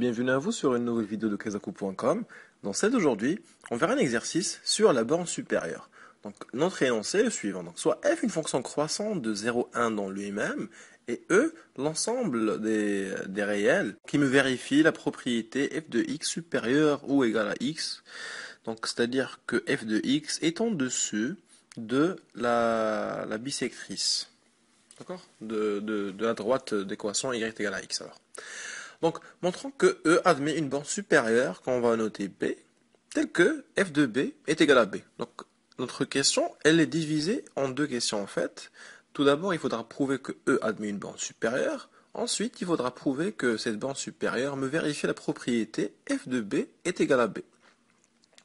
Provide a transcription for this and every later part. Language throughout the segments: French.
bienvenue à vous sur une nouvelle vidéo de Kazaku.com. Dans celle d'aujourd'hui, on verra un exercice sur la borne supérieure. Donc notre énoncé est le suivant. soit f une fonction croissante de 0,1 dans lui-même, et e l'ensemble des, réels qui me vérifie la propriété f de x supérieure ou égale à x. Donc c'est-à-dire que f de x est en dessus de la, bisectrice. D'accord de, la droite d'équation y égale à x alors. Donc, montrons que E admet une bande supérieure qu'on va noter B, telle que f de B est égal à B. Donc, notre question, elle est divisée en deux questions en fait. Tout d'abord, il faudra prouver que E admet une bande supérieure. Ensuite, il faudra prouver que cette bande supérieure me vérifie la propriété f de B est égal à B.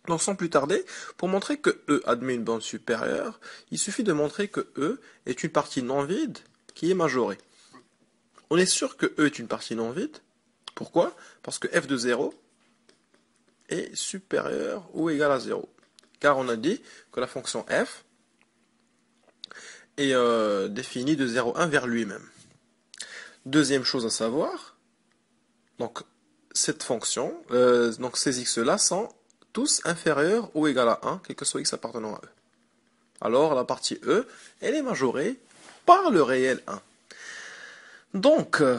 Donc sans plus tarder, pour montrer que E admet une bande supérieure, il suffit de montrer que E est une partie non vide qui est majorée. On est sûr que E est une partie non vide pourquoi Parce que f de 0 est supérieur ou égal à 0. Car on a dit que la fonction f est euh, définie de 1 vers lui-même. Deuxième chose à savoir, donc cette fonction, euh, donc ces x-là sont tous inférieurs ou égaux à 1, quel que soit x appartenant à e. Alors la partie E, elle est majorée par le réel 1. Donc, euh,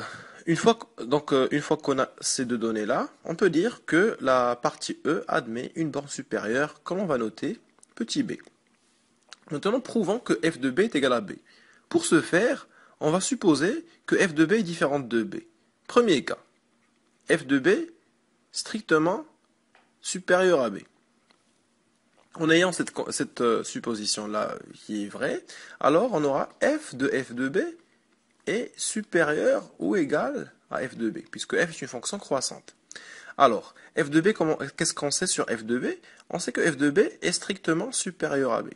une fois, donc, euh, une fois qu'on a ces deux données-là, on peut dire que la partie E admet une borne supérieure que l'on va noter petit b. Maintenant, prouvons que f de b est égal à b. Pour ce faire, on va supposer que f de b est différente de b. Premier cas, f de b strictement supérieur à b. En ayant cette euh, supposition-là qui est vraie, alors on aura f de f de b est supérieur ou égal à f de b, puisque f est une fonction croissante. Alors, f de b, qu'est-ce qu'on sait sur f de b On sait que f de b est strictement supérieur à b.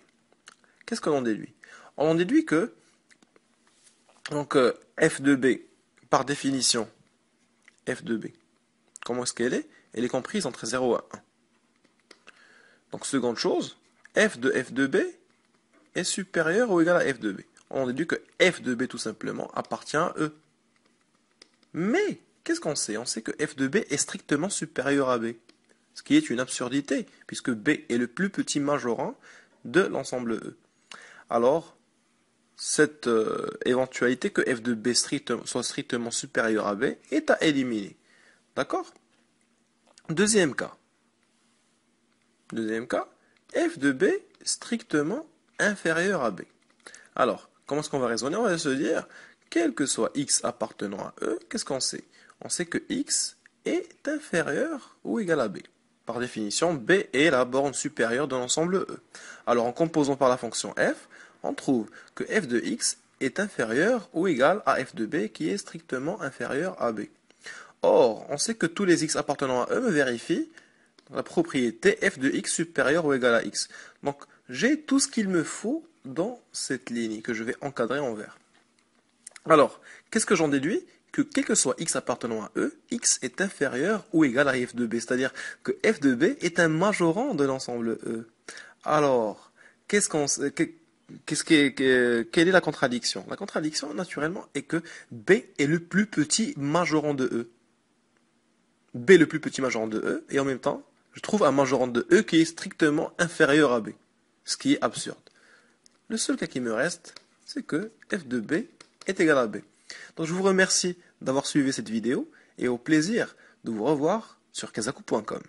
Qu'est-ce qu'on en déduit On en déduit que donc, euh, f de b, par définition, f de b, comment est-ce qu'elle est Elle est comprise entre 0 et 1. Donc, seconde chose, f de f de b est supérieur ou égal à f de b on déduit que f de b tout simplement appartient à E. Mais qu'est-ce qu'on sait On sait que f de b est strictement supérieur à b, ce qui est une absurdité, puisque b est le plus petit majorant de l'ensemble E. Alors, cette euh, éventualité que f de b soit strictement supérieur à b est à éliminer. D'accord Deuxième cas. Deuxième cas, f de b strictement inférieur à b. Alors, Comment est-ce qu'on va raisonner On va se dire, quel que soit x appartenant à E, qu'est-ce qu'on sait On sait que x est inférieur ou égal à B. Par définition, B est la borne supérieure de l'ensemble E. Alors en composant par la fonction f, on trouve que f de x est inférieur ou égal à f de b qui est strictement inférieur à b. Or, on sait que tous les x appartenant à E me vérifient la propriété f de x supérieur ou égal à x. Donc, j'ai tout ce qu'il me faut dans cette ligne que je vais encadrer en vert. Alors, qu'est-ce que j'en déduis Que quel que soit x appartenant à E, x est inférieur ou égal à f de b, c'est-à-dire que f de b est un majorant de l'ensemble E. Alors, qu'est-ce qu'on... quelle est la contradiction La contradiction, naturellement, est que B est le plus petit majorant de E. B est le plus petit majorant de E, et en même temps, je trouve un majorant de E qui est strictement inférieur à B. Ce qui est absurde. Le seul cas qui me reste, c'est que f de b est égal à b. Donc je vous remercie d'avoir suivi cette vidéo et au plaisir de vous revoir sur kazaku.com.